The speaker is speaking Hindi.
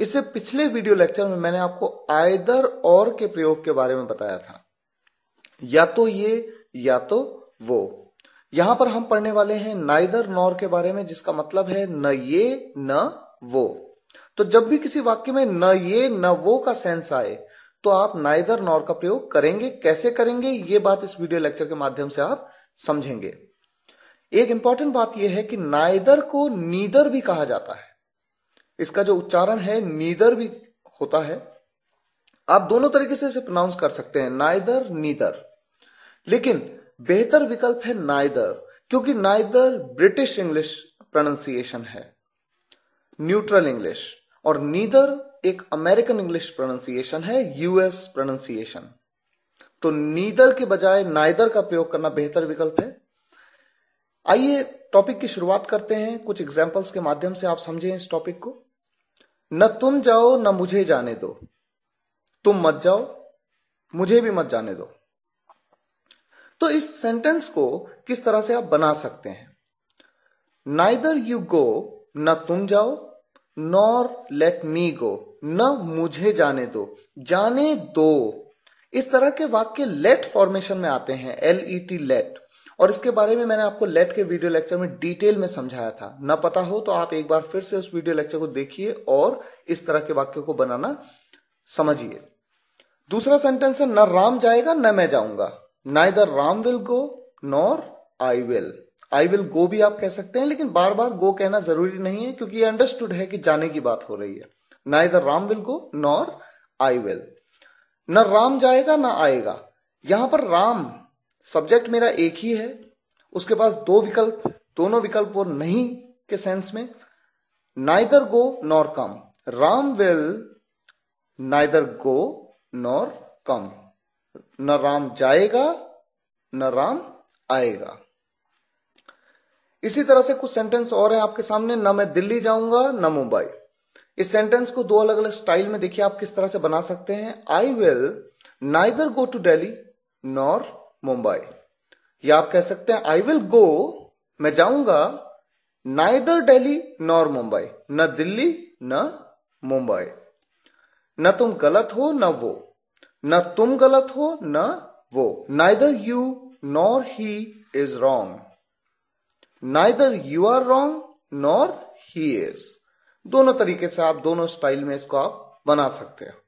इससे पिछले वीडियो लेक्चर में मैंने आपको आयदर और के प्रयोग के बारे में बताया था या तो ये या तो वो यहां पर हम पढ़ने वाले हैं नाइदर नॉर के बारे में जिसका मतलब है न ये न वो तो जब भी किसी वाक्य में न ये न वो का सेंस आए तो आप नाइदर नॉर का प्रयोग करेंगे कैसे करेंगे ये बात इस वीडियो लेक्चर के माध्यम से आप समझेंगे एक इंपॉर्टेंट बात यह है कि नाइदर को नीदर भी कहा जाता है इसका जो उच्चारण है नीदर भी होता है आप दोनों तरीके से इसे प्रोनाउंस कर सकते हैं नाइदर नीदर लेकिन बेहतर विकल्प है नाइदर क्योंकि नाइदर ब्रिटिश इंग्लिश प्रोनाउंसिएशन है न्यूट्रल इंग्लिश और नीदर एक अमेरिकन इंग्लिश प्रोनाउंसिएशन है यूएस प्रोनाउंसिएशन तो नीदर के बजाय नाइदर का प्रयोग करना बेहतर विकल्प है आइए टॉपिक की शुरुआत करते हैं कुछ एग्जाम्पल्स के माध्यम से आप समझें इस टॉपिक को न तुम जाओ न मुझे जाने दो तुम मत जाओ मुझे भी मत जाने दो तो इस सेंटेंस को किस तरह से आप बना सकते हैं नाइदर यू गो न तुम जाओ नॉर लेट मी गो न मुझे जाने दो जाने दो इस तरह के वाक्य लेट फॉर्मेशन में आते हैं एल ई टी लेट और इसके बारे में मैंने आपको लेट के वीडियो लेक्चर में डिटेल में समझाया था न पता हो तो आप एक बार फिर से उस वीडियो लेक्चर को देखिए और इस तरह के वाक्यों को बनाना समझिए दूसरा सेंटेंस है न राम जाएगा न मैं जाऊंगा ना इधर Ram will go nor I will I will go भी आप कह सकते हैं लेकिन बार बार गो कहना जरूरी नहीं है क्योंकि ये अंडरस्टूड है कि जाने की बात हो रही है ना इधर Ram will go nor I will न राम जाएगा ना आएगा यहां पर राम सब्जेक्ट मेरा एक ही है उसके पास दो विकल्प दोनों विकल्प और नहीं के सेंस में neither go nor come Ram will neither go nor come न राम जाएगा न राम आएगा इसी तरह से कुछ सेंटेंस और हैं आपके सामने ना मैं दिल्ली जाऊंगा ना मुंबई इस सेंटेंस को दो अलग अलग स्टाइल में देखिए आप किस तरह से बना सकते हैं I will neither go to Delhi nor Mumbai या आप कह सकते हैं आई विल गो मैं जाऊंगा नाइदर डेली नॉर मुंबई न दिल्ली न मुंबई न तुम गलत हो न वो न तुम गलत हो न वो neither you nor he is wrong neither you are wrong nor he is दोनों तरीके से आप दोनों स्टाइल में इसको आप बना सकते हैं